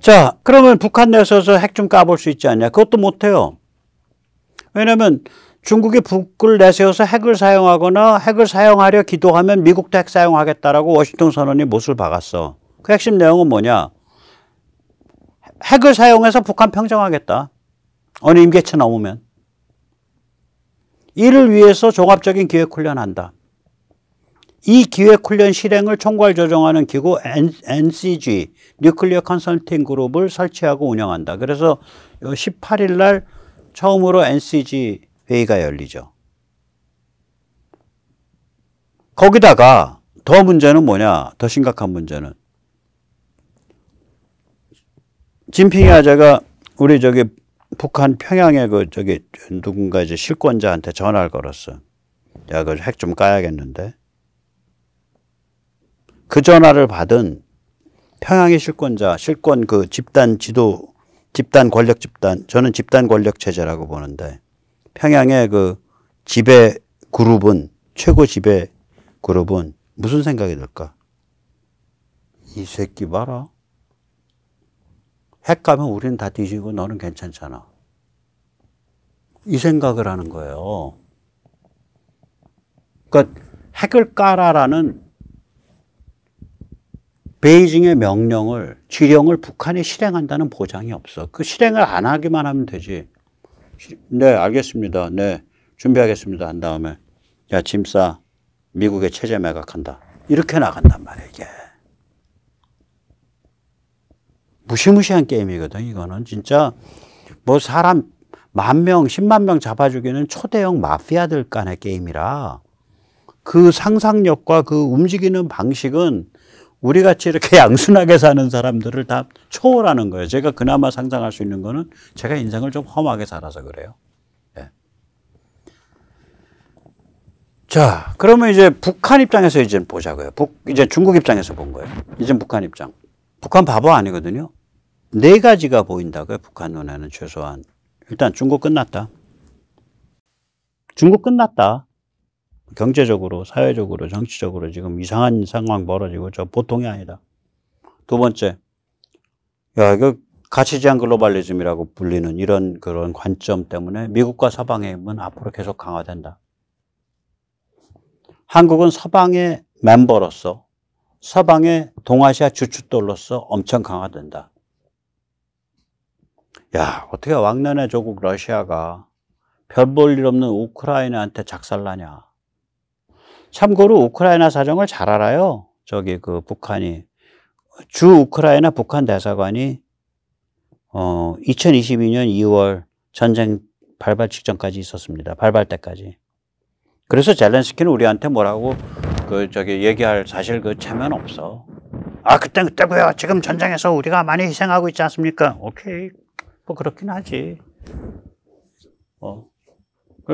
자, 그러면 북한 내에서 핵 좀 까볼 수 있지 않냐? 그것도 못해요. 왜냐면 중국이 북을 내세워서 핵을 사용하거나 핵을 사용하려 기도하면 미국도 핵 사용하겠다라고 워싱턴 선언이 못을 박았어. 그 핵심 내용은 뭐냐? 핵을 사용해서 북한 평정하겠다. 어느 임계차 넘으면. 이를 위해서 종합적인 기획 훈련한다. 이 기획훈련 실행을 총괄 조정하는 기구 NCG, 뉴클리어 컨설팅 그룹을 설치하고 운영한다. 그래서 18일 날 처음으로 NCG 회의가 열리죠. 거기다가 더 문제는 뭐냐, 더 심각한 문제는. 진핑이 아재가 우리 저기 북한 평양에 그 저기 누군가 이제 실권자한테 전화를 걸었어. 야, 그 핵 좀 까야겠는데. 그 전화를 받은 평양의 실권자, 실권 그 집단 지도, 집단 권력 집단, 저는 집단 권력 체제라고 보는데 평양의 그 지배 그룹은 최고 지배 그룹은 무슨 생각이 들까? 이 새끼 봐라. 핵 가면 우리는 다 뒤지고 너는 괜찮잖아. 이 생각을 하는 거예요. 그러니까 핵을 깔아라는 베이징의 명령을 지령을 북한이 실행한다는 보장이 없어. 그 실행을 안 하기만 하면 되지. 네, 알겠습니다. 네, 준비하겠습니다. 한 다음에 야짐 싸. 미국의 체제 매각한다. 이렇게 나간단 말이야 이게. 무시무시한 게임이거든 이거는 진짜 뭐 사람 만 명, 십만 명 잡아 주기는 초대형 마피아들 간의 게임이라 그 상상력과 그 움직이는 방식은 우리 같이 이렇게 양순하게 사는 사람들을 다 초월하는 거예요. 제가 그나마 상상할 수 있는 거는 제가 인생을 좀 험하게 살아서 그래요. 네. 자, 그러면 이제 북한 입장에서 이제 보자고요. 북, 이제 중국 입장에서 본 거예요. 이제 북한 입장. 북한 바보 아니거든요. 네 가지가 보인다고요. 북한 눈에는 최소한. 일단 중국 끝났다. 중국 끝났다. 경제적으로, 사회적으로, 정치적으로 지금 이상한 상황 벌어지고 저 보통이 아니다. 두 번째, 야, 이거 가치지향 글로벌리즘이라고 불리는 이런 그런 관점 때문에 미국과 서방의 힘은 앞으로 계속 강화된다. 한국은 서방의 멤버로서 서방의 동아시아 주춧돌로서 엄청 강화된다. 야, 어떻게 왕년의 조국 러시아가 별 볼 일 없는 우크라이나한테 작살나냐. 참고로 우크라이나 사정을 잘 알아요. 저기 그 북한이 주 우크라이나 북한 대사관이 어 2022년 2월 전쟁 발발 직전까지 있었습니다. 발발 때까지. 그래서 젤렌스키는 우리한테 뭐라고 그 저기 얘기할 사실 그 체면 없어. 아 그때 그때고요. 지금 전쟁에서 우리가 많이 희생하고 있지 않습니까? 오케이. 뭐 그렇긴 하지. 어.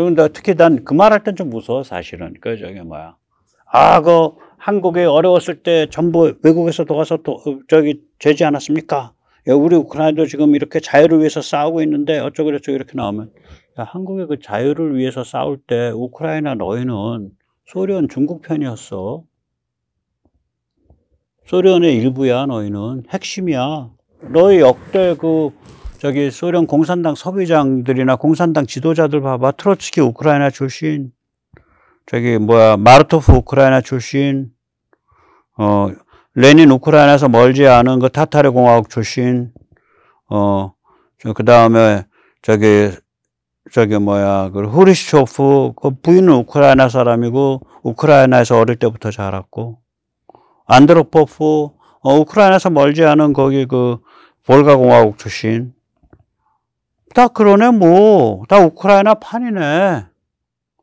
그런데 특히 난 그 말 할 땐 좀 무서워 사실은. 그 저기 뭐야. 아 그 한국이 어려웠을 때 전부 외국에서 도와서 도, 어, 저기 되지 않았습니까? 야, 우리 우크라이나도 지금 이렇게 자유를 위해서 싸우고 있는데 어쩌고 저쩌고 이렇게 나오면 야, 한국의 그 자유를 위해서 싸울 때 우크라이나 너희는 소련 중국 편이었어. 소련의 일부야 너희는 핵심이야. 너희 역대 그 저기 소련 공산당 소비장들이나 공산당 지도자들 봐봐. 트로츠키 우크라이나 출신. 저기 뭐야 마르토프 우크라이나 출신. 어 레닌 우크라이나에서 멀지 않은 그 타타르 공화국 출신. 어그 다음에 저기 저기 뭐야 그 후리쇼프 그 부인은 우크라이나 사람이고 우크라이나에서 어릴 때부터 자랐고 안드로포프 어, 우크라이나에서 멀지 않은 거기 그 볼가 공화국 출신 다 그러네 뭐. 다 우크라이나 판이네.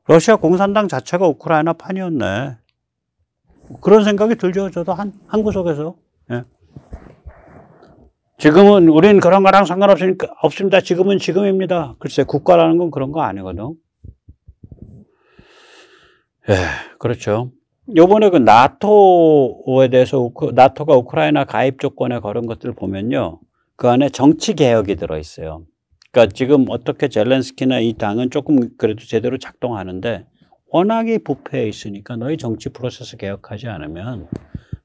러시아 공산당 자체가 우크라이나 판이었네. 그런 생각이 들죠. 저도 한, 한 구석에서. 예. 지금은 우린 그런 거랑 상관없으니까 없습니다. 지금은 지금입니다. 글쎄 국가라는 건 그런 거 아니거든. 예, 그렇죠. 요번에 그 나토에 대해서 우크, 나토가 우크라이나 가입 조건에 걸은 것들을 보면요. 그 안에 정치 개혁이 들어 있어요. 그러니까 지금 어떻게 젤렌스키나 이 당은 조금 그래도 제대로 작동하는데 워낙에 부패해 있으니까 너희 정치 프로세스 개혁하지 않으면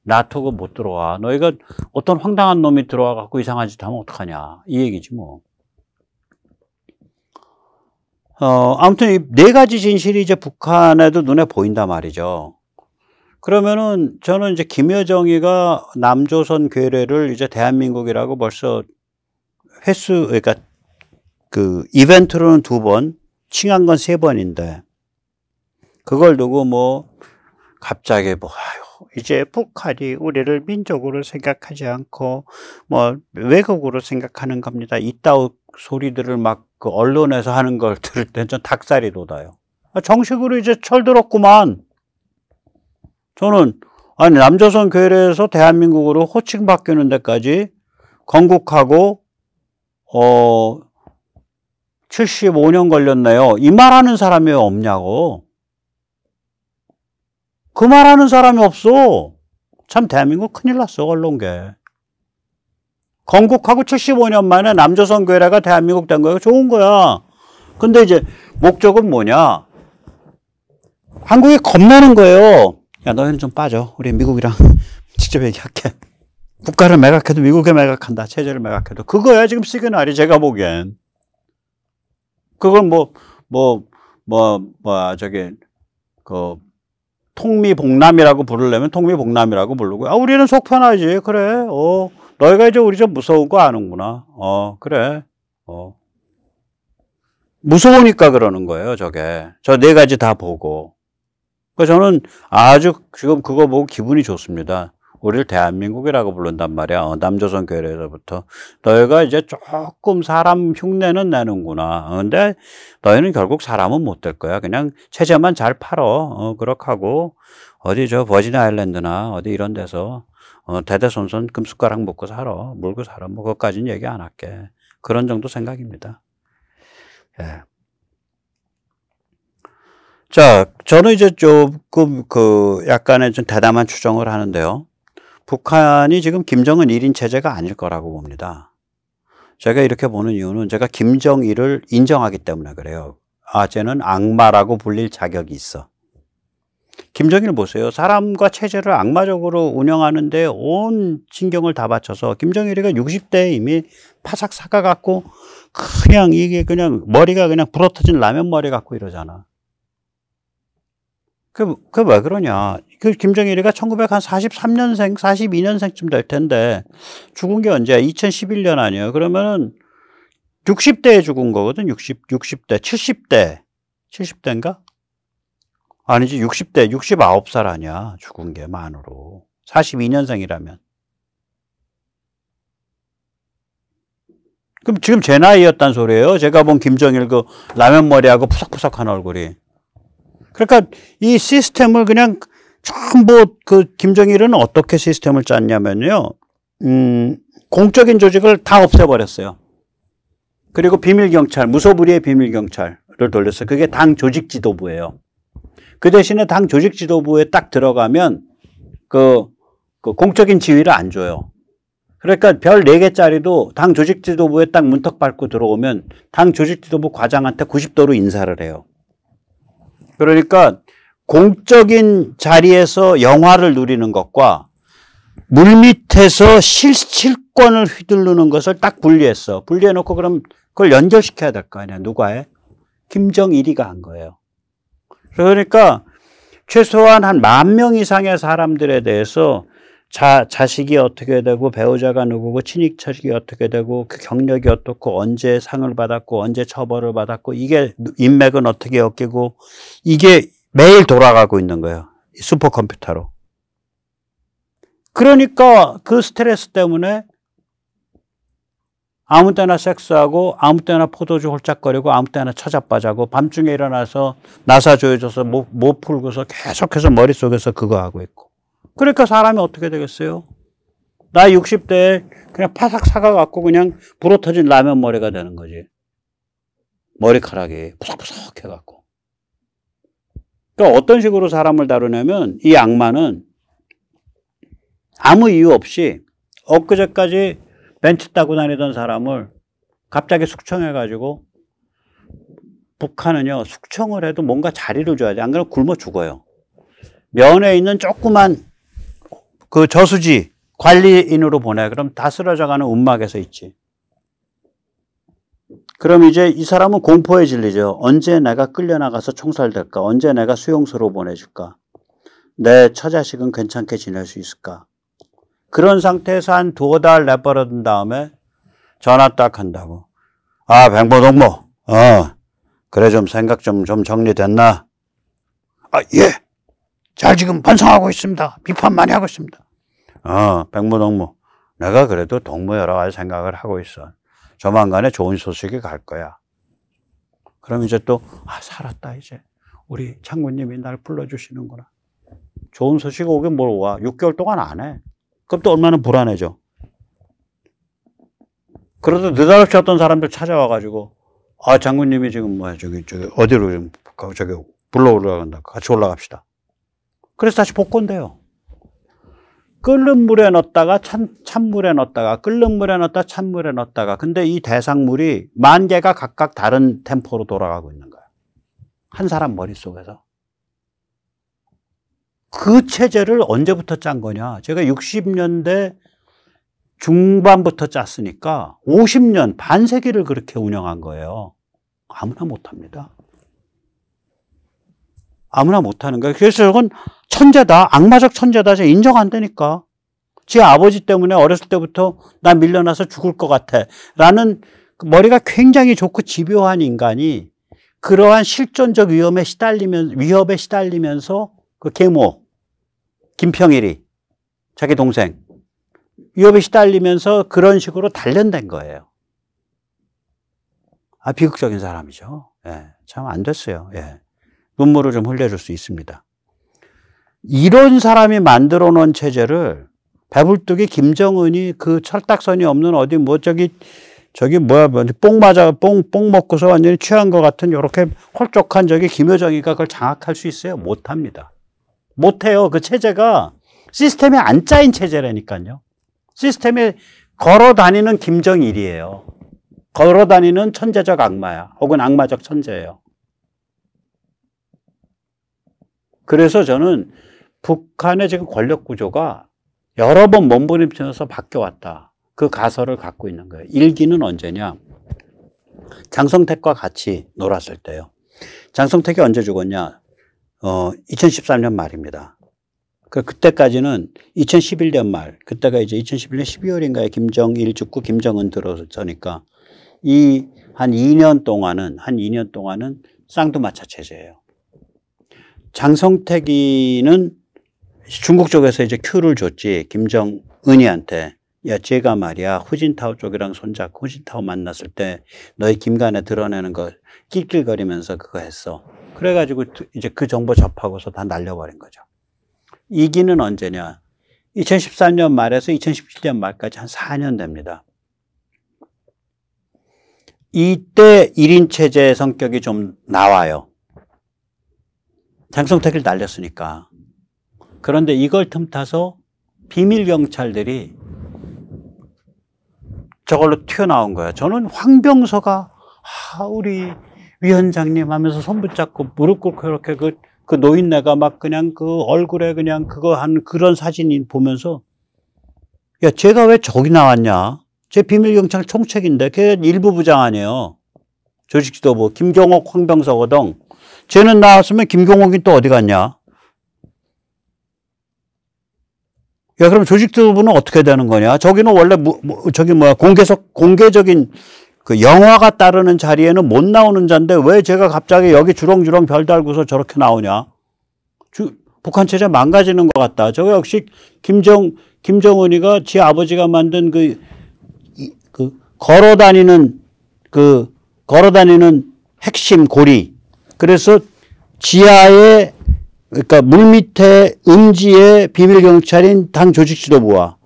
나토가 못 들어와. 너희가 어떤 황당한 놈이 들어와 갖고 이상한 짓 하면 어떡하냐. 이 얘기지 뭐. 어, 아무튼 네 가지 진실이 이제 북한에도 눈에 보인다 말이죠. 그러면은 저는 이제 김여정이가 남조선 괴뢰를 이제 대한민국이라고 벌써 횟수, 그러니까 그 이벤트로는 두 번, 칭한 건 세 번인데 그걸 두고 뭐 갑자기 뭐 아유, 이제 북한이 우리를 민족으로 생각하지 않고 뭐 외국으로 생각하는 겁니다. 이따우 소리들을 막그 언론에서 하는 걸 들을 땐좀 닭살이 돋아요. 아, 정식으로 이제 철들었구만. 저는 아니 남조선 교회에서 대한민국으로 호칭 바뀌는 데까지 건국하고 어 75년 걸렸네요. 이 말하는 사람이 없냐고. 그 말하는 사람이 없어. 참 대한민국 큰일 났어 언론계. 건국하고 75년 만에 남조선 교회가 대한민국 된거야 좋은 거야. 근데 이제 목적은 뭐냐? 한국이 겁나는 거예요. 야 너희는 좀 빠져. 우리 미국이랑 직접 얘기할게. 국가를 매각해도 미국에 매각한다. 체제를 매각해도 그거야 지금 시그널이 제가 보기엔. 그걸 뭐, 뭐, 뭐, 뭐, 아, 저기, 그, 통미복남이라고 부르려면 통미복남이라고 부르고, 아, 우리는 속 편하지. 그래. 어, 너희가 이제 우리 좀 무서운 거 아는구나. 어, 그래. 어. 무서우니까 그러는 거예요, 저게. 저 네 가지 다 보고. 그 저는 아주 지금 그거 보고 기분이 좋습니다. 우리를 대한민국이라고 부른단 말이야. 어, 남조선 교회에서부터 너희가 이제 조금 사람 흉내는 내는구나. 어, 근데 너희는 결국 사람은 못 될 거야. 그냥 체제만 잘 팔어. 어, 그렇하고 어디 저 버지니아 아일랜드나 어디 이런 데서 어, 대대손손 금숟가락 먹고 살아. 물고 살아. 뭐 그것까지는 얘기 안 할게. 그런 정도 생각입니다. 예. 자, 저는 이제 조금 그 약간의 좀 대담한 추정을 하는데요. 북한이 지금 김정은 1인 체제가 아닐 거라고 봅니다. 제가 이렇게 보는 이유는 제가 김정일을 인정하기 때문에 그래요. 아, 쟤는 악마라고 불릴 자격이 있어. 김정일 보세요. 사람과 체제를 악마적으로 운영하는데 온 신경을 다 바쳐서 김정일이가 60대에 이미 파삭 삭아갖고 그냥 이게 그냥 머리가 그냥 불어터진 라면 머리 갖고 이러잖아. 그, 뭐, 그왜 그러냐. 그 김정일이가 1943년생, 42년생쯤 될 텐데 죽은 게 언제야? 2011년 아니에요. 그러면은 60대에 죽은 거거든. 60, 60대, 70대, 70대인가? 아니지, 60대, 69살 아니야. 죽은 게 만으로. 42년생이라면. 그럼 지금 제 나이였단 소리예요. 제가 본 김정일 그 라면 머리하고 푸석푸석한 얼굴이. 그러니까 이 시스템을 그냥 전부 뭐 그 김정일은 어떻게 시스템을 짰냐면요. 음, 공적인 조직을 다 없애버렸어요. 그리고 비밀경찰, 무소불위의 비밀경찰을 돌렸어요. 그게 당 조직 지도부예요. 그 대신에 당 조직 지도부에 딱 들어가면 그, 그 공적인 지위를 안 줘요. 그러니까 별 4개짜리도 당 조직 지도부에 딱 문턱 밟고 들어오면 당 조직 지도부 과장한테 90도로 인사를 해요. 그러니까 공적인 자리에서 영화를 누리는 것과 물밑에서 실질권을 휘두르는 것을 딱 분리했어. 분리해놓고 그럼 그걸 연결시켜야 될 거 아니야. 누가 해? 김정일이가 한 거예요. 그러니까 최소한 한 만 명 이상의 사람들에 대해서 자, 자식이 어떻게 되고 배우자가 누구고 친익처이 어떻게 되고 그 경력이 어떻고 언제 상을 받았고 언제 처벌을 받았고 이게 인맥은 어떻게 엮이고 이게 매일 돌아가고 있는 거예요. 슈퍼컴퓨터로. 그러니까 그 스트레스 때문에 아무 때나 섹스하고 아무 때나 포도주 홀짝거리고 아무 때나 처잡빠자고 밤중에 일어나서 나사 조여져서 못, 못 풀고서 계속해서 머릿속에서 그거 하고 있고 그러니까 사람이 어떻게 되겠어요? 나 60대에 그냥 파삭 사가갖고 그냥 불어터진 라면 머리가 되는 거지 머리카락이 푸석푸석 해갖고 그러니까 어떤 식으로 사람을 다루냐면 이 악마는 아무 이유 없이 엊그제까지 벤츠 타고 다니던 사람을 갑자기 숙청해가지고 북한은요 숙청을 해도 뭔가 자리를 줘야지 안 그러면 굶어 죽어요. 면에 있는 조그만 그 저수지 관리인으로 보내 그럼 다 쓰러져가는 움막에서 있지. 그럼 이제 이 사람은 공포에질리죠 언제 내가 끌려나가서 총살될까? 언제 내가 수용소로 보내줄까? 내 처자식은 괜찮게 지낼 수 있을까? 그런 상태에서 한 두어 달 내버려둔 다음에 전화 딱 한다고. 아, 백보동무. 어. 그래, 좀 생각 좀, 좀 정리됐나? 아, 예. 잘 지금 반성하고 있습니다. 비판 많이 하고 있습니다. 어, 백모동무 내가 그래도 동무 여러 가지 생각을 하고 있어. 조만간에 좋은 소식이 갈 거야. 그럼 이제 또, 아, 살았다, 이제. 우리 창군님이 날 불러주시는구나. 좋은 소식 오긴 뭘 와. 6개월 동안 안 해. 그럼 또 얼마나 불안해져. 그래도 느닷없이 어떤 사람들 찾아와가지고, 아, 장군님이 지금 뭐야, 저기, 저기, 어디로 지 저기, 불러 올라간다. 같이 올라갑시다. 그래서 다시 복권돼요. 끓는 물에 넣었다가 찬, 찬물에 넣었다가 끓는 물에 넣었다 찬물에 넣었다가 근데 이 대상물이 만 개가 각각 다른 템포로 돌아가고 있는 거야. 한 사람 머릿속에서. 그 체제를 언제부터 짠 거냐? 제가 60년대 중반부터 짰으니까 50년, 반세기를 그렇게 운영한 거예요. 아무나 못 합니다. 아무나 못 하는 거예요. 그래서 저건 천재다, 악마적 천재다, 제 인정 안 되니까. 제 아버지 때문에 어렸을 때부터 나 밀려나서 죽을 것 같아. 라는 그 머리가 굉장히 좋고 집요한 인간이 그러한 실존적 위험에 시달리면, 위협에 시달리면서 그 계모, 김평일이, 자기 동생, 위협에 시달리면서 그런 식으로 단련된 거예요. 아, 비극적인 사람이죠. 예, 참 안 됐어요. 예. 눈물을 좀 흘려줄 수 있습니다. 이런 사람이 만들어 놓은 체제를 배불뚝이 김정은이 그 철딱선이 없는 어디 뭐 저기 저기 뭐야 뭐뽕 맞아 뽕 뽕 먹고서 완전히 취한 것 같은 이렇게 홀쭉한 저기 김여정이가 그걸 장악할 수 있어요? 못합니다. 못해요. 그 체제가 시스템에 안 짜인 체제라니까요. 시스템에 걸어 다니는 김정일이에요. 걸어 다니는 천재적 악마야. 혹은 악마적 천재예요. 그래서 저는 북한의 지금 권력 구조가 여러 번 몸부림치면서 바뀌어왔다. 그 가설을 갖고 있는 거예요. 일기는 언제냐? 장성택과 같이 놀았을 때요. 장성택이 언제 죽었냐? 어, 2013년 말입니다. 그 그때까지는 2011년 말, 그때가 이제 2011년 12월인가에 김정일 죽고 김정은 들어서니까 이 한 2년 동안은 한 2년 동안은 쌍두마차 체제예요. 장성택이는 중국 쪽에서 이제 큐를 줬지 김정은이한테 야 제가 말이야 후진타오 쪽이랑 손잡고 후진타오 만났을 때 너희 김간에 드러내는 거 낄낄거리면서 그거 했어 그래가지고 이제 그 정보 접하고서 다 날려버린 거죠 이기는 언제냐 2013년 말에서 2017년 말까지 한 4년 됩니다 이때 1인 체제의 성격이 좀 나와요 장성택을 날렸으니까 그런데 이걸 틈타서 비밀 경찰들이 저걸로 튀어나온 거야. 저는 황병서가 아, 우리 위원장님 하면서 손 붙잡고 무릎 꿇고 이렇게 그, 그 노인네가 막 그냥 그 얼굴에 그냥 그거 한 그런 사진 보면서 야, 제가 왜 저기 나왔냐? 제 비밀경찰 총책인데 걔 일부 부장 아니에요. 조직지도부 김경옥 황병서거든. 쟤는 나왔으면 김경옥이 또 어디 갔냐? 야, 그럼 조직 지부는 어떻게 되는 거냐? 저기는 원래 뭐, 저기 뭐야 공개적 공개적인 그 영화가 따르는 자리에는 못 나오는 자인데 왜 제가 갑자기 여기 주렁주렁 별 달고서 저렇게 나오냐? 주, 북한 체제 망가지는 것 같다. 저거 역시 김정 김정은이가 지 아버지가 만든 그, 이, 그 걸어 다니는 그 걸어 다니는 핵심 고리. 그래서 지하에 그러니까 물밑에 음지의 비밀경찰인 당 조직 지도부와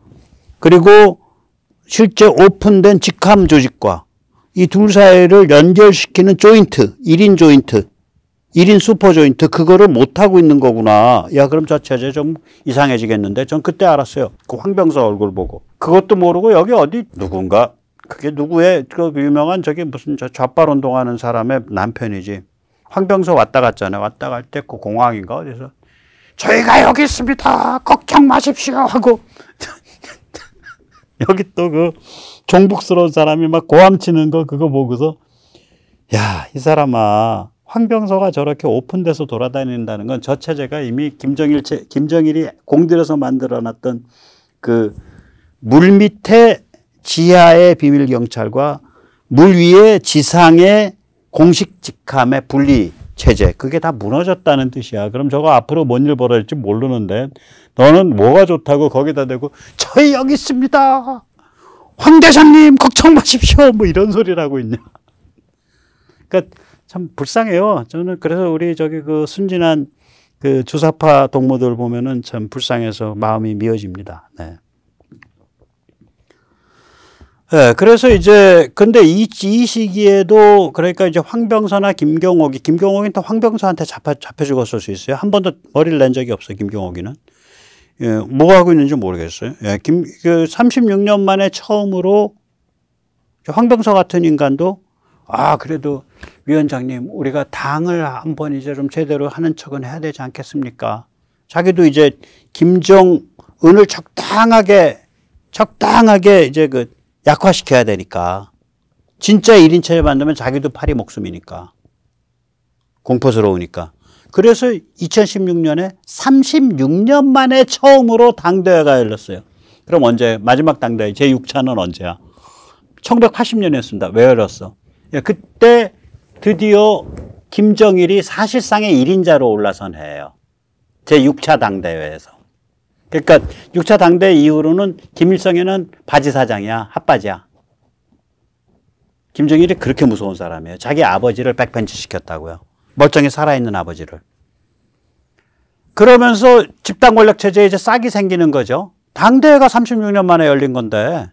그리고 실제 오픈된 직함 조직과 이 둘 사이를 연결시키는 조인트, 1인 조인트, 1인 슈퍼 조인트, 그거를 못하고 있는 거구나. 야, 그럼 저 체제 좀 이상해지겠는데? 전 그때 알았어요. 그황병사 얼굴 보고. 그것도 모르고 여기 어디 누군가 그게 누구의 그 유명한 저기 무슨 좌빨 운동하는 사람의 남편이지. 황병서 왔다 갔잖아요. 왔다 갈 때 그 공항인가 어디서 저희가 여기 있습니다. 걱정 마십시오 하고 여기 또 그 종북스러운 사람이 막 고함치는 거 그거 보고서 야 이 사람아 황병서가 저렇게 오픈돼서 돌아다닌다는 건 저 체제가 이미 김정일 체, 김정일이 공들여서 만들어놨던 그 물 밑에 지하의 비밀 경찰과 물 위에 지상의 공식 직함의 분리 체제 그게 다 무너졌다는 뜻이야. 그럼 저거 앞으로 뭔 일 벌어질지 모르는데 너는 뭐가 좋다고 거기다 대고 저희 여기 있습니다. 황 대장님 걱정 마십시오. 뭐 이런 소리를 하고 있냐. 그러니까 참 불쌍해요. 저는 그래서 우리 저기 그 순진한 그 주사파 동무들 보면은 참 불쌍해서 마음이 미어집니다. 네. 예, 그래서 이제 근데 이, 이 시기에도 그러니까 이제 황병사나 김경옥이 김경옥이 또황병사한테 잡혀 잡혀 죽었을 수 있어요. 한 번도 머리를 낸 적이 없어 김경옥이는. 예, 뭐 하고 있는지 모르겠어요. 예, 김그 36년 만에 처음으로 황병사 같은 인간도 아 그래도 위원장님 우리가 당을 한 번 이제 좀 제대로 하는 척은 해야 되지 않겠습니까? 자기도 이제 김정은을 적당하게 적당하게 이제 그 약화시켜야 되니까. 진짜 1인체를 만들면 자기도 팔이 목숨이니까. 공포스러우니까. 그래서 2016년에 36년 만에 처음으로 당대회가 열렸어요. 그럼 언제? 마지막 당대회 제6차는 언제야? 1980년에 했습니다. 왜열었어 예, 그때 드디어 김정일이 사실상의 1인자로 올라선 해요 제6차 당대회에서. 그러니까 6차 당대 이후로는 김일성에는 바지 사장이야, 핫바지야. 김정일이 그렇게 무서운 사람이에요. 자기 아버지를 백펜치 시켰다고요. 멀쩡히 살아있는 아버지를. 그러면서 집단 권력 체제에 이제 싹이 생기는 거죠. 당대회가 36년 만에 열린 건데.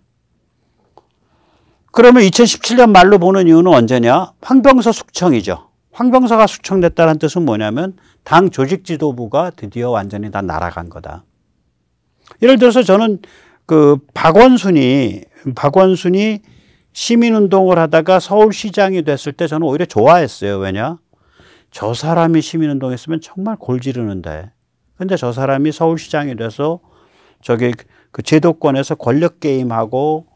그러면 2017년 말로 보는 이유는 언제냐? 황병서 숙청이죠. 황병서가 숙청됐다는 뜻은 뭐냐면 당 조직 지도부가 드디어 완전히 다 날아간 거다. 예를 들어서 저는 그 박원순이 박원순이 시민운동을 하다가 서울시장이 됐을 때 저는 오히려 좋아했어요. 왜냐? 저 사람이 시민운동했으면 정말 골지르는데. 근데 저 사람이 서울시장이 돼서 저기 그 제도권에서 권력 게임하고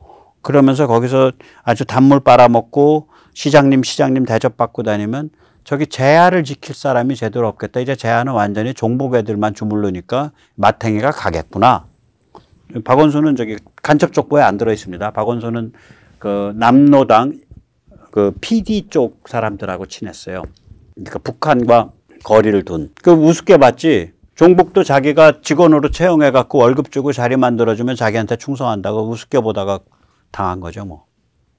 그러면서 거기서 아주 단물 빨아먹고 시장님 시장님 대접받고 다니면 저기 제아를 지킬 사람이 제대로 없겠다. 이제 제아는 완전히 종부애들만 주물르니까 마탱이가 가겠구나. 박원순은 저기 간첩 쪽부에안 들어 있습니다. 박원순은 그 남노당 그 PD 쪽 사람들하고 친했어요. 그러니까 북한과 거리를 둔. 그 우습게 봤지. 종북도 자기가 직원으로 채용해 갖고 월급 주고 자리 만들어 주면 자기한테 충성한다고 우습게 보다가 당한 거죠, 뭐.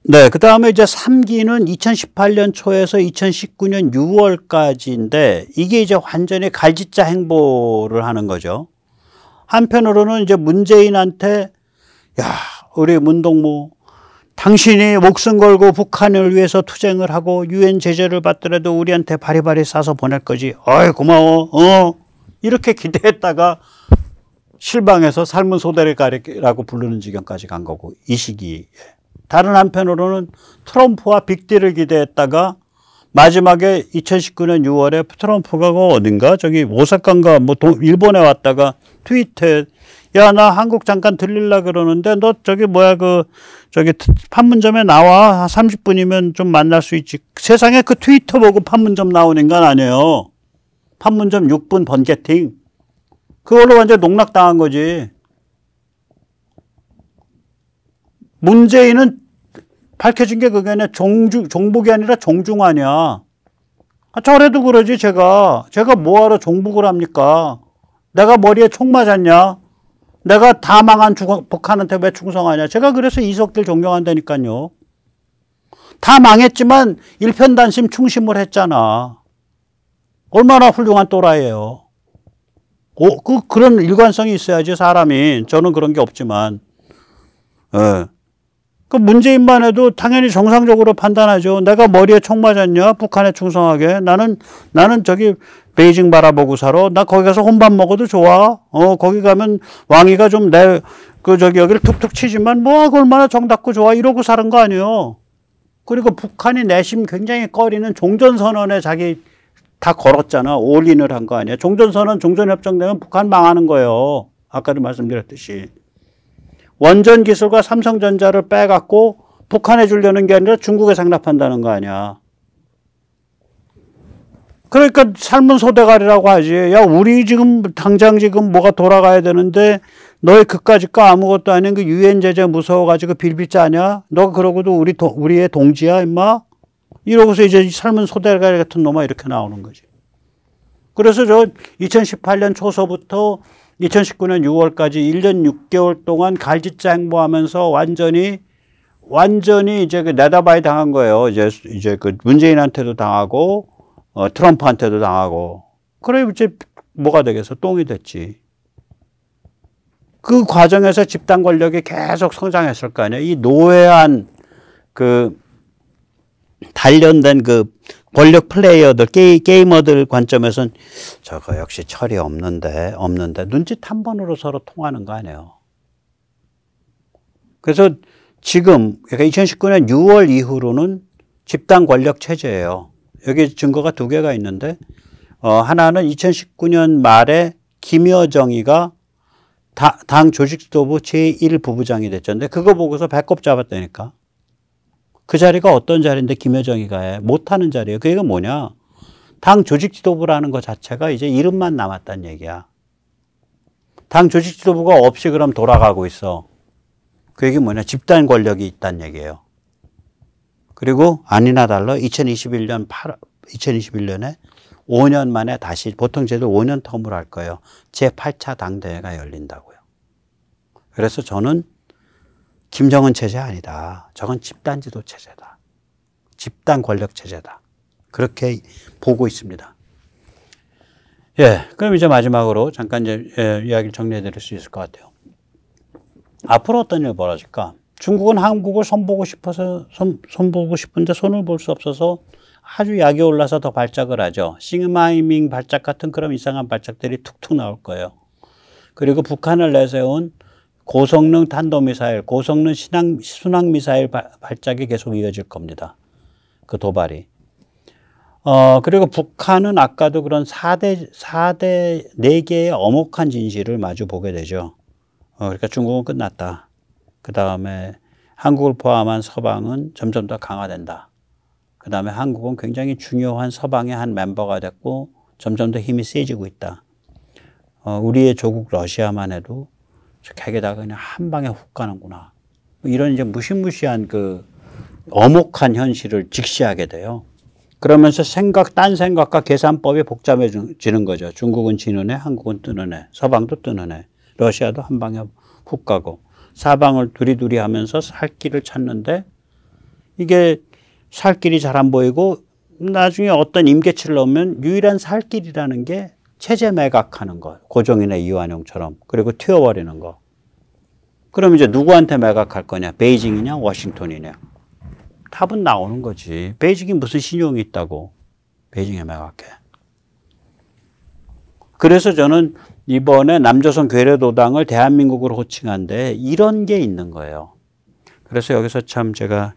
네, 그 다음에 이제 3기는 2018년 초에서 2019년 6월까지인데 이게 이제 완전히 갈짓자 행보를 하는 거죠. 한편으로는 이제 문재인한테 야, 우리 문동무 당신이 목숨 걸고 북한을 위해서 투쟁을 하고 유엔 제재를 받더라도 우리한테 바리바리 싸서 보낼 거지. 어이 고마워. 어. 이렇게 기대했다가 실방에서 삶은 소대를가리라고 부르는 지경까지 간 거고 이 시기에. 다른 한편으로는 트럼프와 빅딜을 기대했다가 마지막에 2019년 6월에 트럼프가 그 어딘가 저기 오사카인가 뭐 도, 일본에 왔다가 트위터에 야나 한국 잠깐 들릴라 그러는데 너 저기 뭐야 그 저기 판문점에 나와 30분이면 좀 만날 수 있지 세상에 그 트위터 보고 판문점 나온 인간 아니에요 판문점 6분 번개팅 그걸로 완전 농락당한 거지 문재인은 밝혀진 게 그게 아니라 종주, 종북이 아니라 종중 아니야. 아, 저래도 그러지, 제가. 제가 뭐하러 종북을 합니까? 내가 머리에 총 맞았냐? 내가 다 망한 중, 북한한테 왜 충성하냐? 제가 그래서 이석길 존경한다니까요. 다 망했지만 일편단심 충심을 했잖아. 얼마나 훌륭한 또라이예요. 오, 그, 그런 일관성이 있어야지, 사람이. 저는 그런 게 없지만. 예. 그 문재인만 해도 당연히 정상적으로 판단하죠. 내가 머리에 총 맞았냐? 북한에 충성하게. 나는, 나는 저기 베이징 바라보고 살아. 나 거기 가서 혼밥 먹어도 좋아. 어, 거기 가면 왕이가 좀 내, 그 저기 여기를 툭툭 치지만 뭐, 얼마나 정답고 좋아. 이러고 사는 거 아니에요. 그리고 북한이 내심 굉장히 꺼리는 종전선언에 자기 다 걸었잖아. 올인을 한 거 아니야. 종전선언, 종전협정 되면 북한 망하는 거예요. 아까도 말씀드렸듯이. 원전 기술과 삼성전자를 빼갖고 북한에 주려는 게 아니라 중국에 상납한다는 거 아니야. 그러니까 삶은 소대가리라고 하지. 야, 우리 지금 당장 지금 뭐가 돌아가야 되는데 너의 그까짓 거 아무것도 아닌 그 유엔 제재 무서워가지고 빌빌짜냐? 너 그러고도 우리 도, 우리의 동지야, 임마. 이러고서 이제 삶은 소대가리 같은 놈아 이렇게 나오는 거지. 그래서 저 2018년 초서부터 2019년 6월까지 1년 6개월 동안 갈짓자 행보하면서 완전히 완전히 이제 그 내다바이 당한 거예요. 이제 이제 그 문재인한테도 당하고 어, 트럼프한테도 당하고 그래 이제 뭐가 되겠어? 똥이 됐지. 그 과정에서 집단 권력이 계속 성장했을 거아니에이노회한그 단련된 그 권력 플레이어들 게, 이머들 게이 관점에선 저거 역시 철이 없는데 없는데 눈짓 한 번으로 서로 통하는 거 아니에요. 그래서 지금 그러니까 2019년 6월 이후로는 집단 권력 체제예요. 여기 증거가 두 개가 있는데 어, 하나는 2019년 말에 김여정이가 다, 당 조직도부 제1부부장이 됐죠. 근데 그거 보고서 배꼽 잡았다니까. 그 자리가 어떤 자리인데 김여정이가 해. 못하는 자리예요. 그게 뭐냐. 당 조직 지도부라는 것 자체가 이제 이름만 남았단 얘기야. 당 조직 지도부가 없이 그럼 돌아가고 있어. 그 얘기 뭐냐. 집단 권력이 있단 얘기예요. 그리고 아니나 달러 2021년 8, 2021년에 5년 만에 다시 보통 제도 5년 텀을 할 거예요. 제8차 당대회가 열린다고요. 그래서 저는 김정은 체제 아니다. 저건 집단 지도 체제다. 집단 권력 체제다. 그렇게 보고 있습니다. 예, 그럼 이제 마지막으로 잠깐 이제 예, 이야기를 정리해 드릴 수 있을 것 같아요. 앞으로 어떤 일이 벌어질까? 중국은 한국을 손보고 싶어서 손, 손보고 싶은데 손을 볼 수 없어서 아주 약이 올라서 더 발작을 하죠. 싱마이밍 발작 같은 그런 이상한 발작들이 툭툭 나올 거예요. 그리고 북한을 내세운 고성능 탄도미사일, 고성능 신항, 순항미사일 발작이 계속 이어질 겁니다. 그 도발이. 어, 그리고 북한은 아까도 그런 4대, 4대, 4개의 어목한 진실을 마주 보게 되죠. 어, 그러니까 중국은 끝났다. 그 다음에 한국을 포함한 서방은 점점 더 강화된다. 그 다음에 한국은 굉장히 중요한 서방의 한 멤버가 됐고 점점 더 힘이 세지고 있다. 어, 우리의 조국 러시아만 해도 객에다가 그냥 한 방에 훅 가는구나. 뭐 이런 이제 무시무시한 그 어목한 현실을 직시하게 돼요. 그러면서 생각, 딴 생각과 계산법이 복잡해지는 거죠. 중국은 지는 애, 한국은 뜨는 애, 서방도 뜨는 애, 러시아도 한 방에 훅 가고, 사방을 두리두리 하면서 살 길을 찾는데, 이게 살 길이 잘 안 보이고, 나중에 어떤 임계치를 넣으면 유일한 살 길이라는 게 체제 매각하는 것. 고종이나 이완용처럼. 그리고 튀어버리는 것. 그럼 이제 누구한테 매각할 거냐? 베이징이냐? 워싱턴이냐? 답은 나오는 거지. 베이징이 무슨 신용이 있다고. 베이징에 매각해. 그래서 저는 이번에 남조선 괴뢰도당을 대한민국으로 호칭한데 이런 게 있는 거예요. 그래서 여기서 참 제가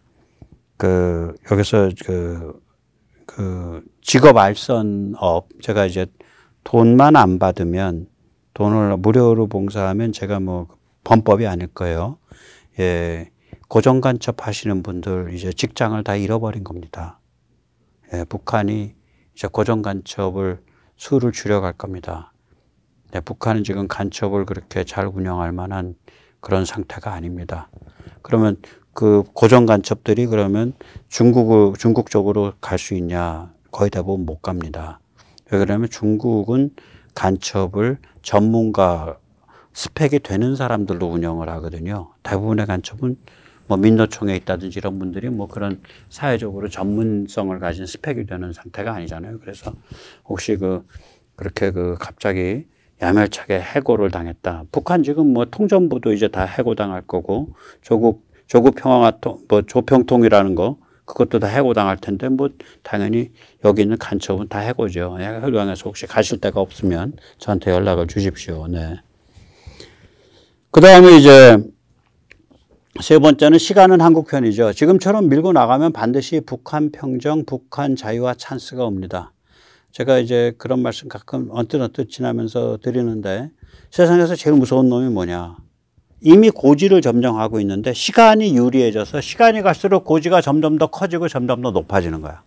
그 여기서 그, 그 직업 알선업 제가 이제 돈만 안 받으면 돈을 무료로 봉사하면 제가 뭐 범법이 아닐 거예요. 예. 고정간첩 하시는 분들 이제 직장을 다 잃어버린 겁니다. 예, 북한이 이제 고정간첩을 수를 줄여갈 겁니다. 네, 북한은 지금 간첩을 그렇게 잘 운영할 만한 그런 상태가 아닙니다. 그러면 그 고정 간첩들이 그러면 중국을 중국 쪽으로 갈 수 있냐? 거의 대부분 못 갑니다. 왜 그러냐면 중국은 간첩을 전문가 스펙이 되는 사람들로 운영을 하거든요. 대부분의 간첩은 뭐 민노총에 있다든지 이런 분들이 뭐 그런 사회적으로 전문성을 가진 스펙이 되는 상태가 아니잖아요. 그래서 혹시 그 그렇게 그 갑자기 야멸차게 해고를 당했다. 북한 지금 뭐 통전부도 이제 다 해고당할 거고 조국 조국 평화통뭐 조평통이라는 거 그것도 다 해고당할 텐데 뭐 당연히 여기 있는 간첩은 다 해고죠. 예, 혈관에서 혹시 가실 데가 없으면 저한테 연락을 주십시오. 네. 그 다음에 이제 세 번째는 시간은 한국 편이죠. 지금처럼 밀고 나가면 반드시 북한 평정, 북한 자유와 찬스가 옵니다. 제가 이제 그런 말씀 가끔 언뜻언뜻 지나면서 드리는데 세상에서 제일 무서운 놈이 뭐냐. 이미 고지를 점령하고 있는데 시간이 유리해져서 시간이 갈수록 고지가 점점 더 커지고 점점 더 높아지는 거야.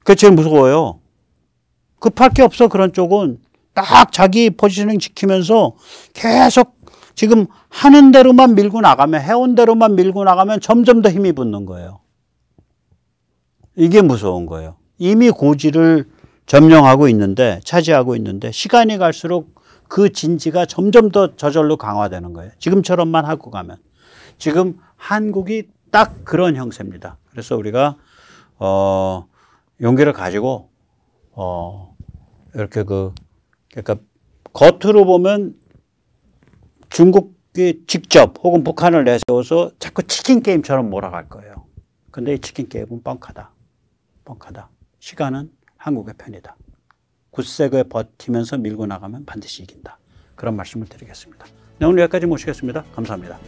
그게 제일 무서워요. 급할 게 없어 그런 쪽은 딱 자기 포지셔닝 지키면서 계속 지금 하는 대로만 밀고 나가면 해온 대로만 밀고 나가면 점점 더 힘이 붙는 거예요. 이게 무서운 거예요. 이미 고지를 점령하고 있는데 차지하고 있는데 시간이 갈수록 그 진지가 점점 더 저절로 강화되는 거예요. 지금처럼만 하고 가면. 지금 한국이 딱 그런 형세입니다. 그래서 우리가, 어, 용기를 가지고, 어, 이렇게 그, 그러니까 겉으로 보면 중국이 직접 혹은 북한을 내세워서 자꾸 치킨 게임처럼 몰아갈 거예요. 근데 이 치킨 게임은 뻥카다. 뻥카다. 시간은 한국의 편이다. 굳세게 버티면서 밀고 나가면 반드시 이긴다. 그런 말씀을 드리겠습니다. 네, 오늘 여기까지 모시겠습니다. 감사합니다.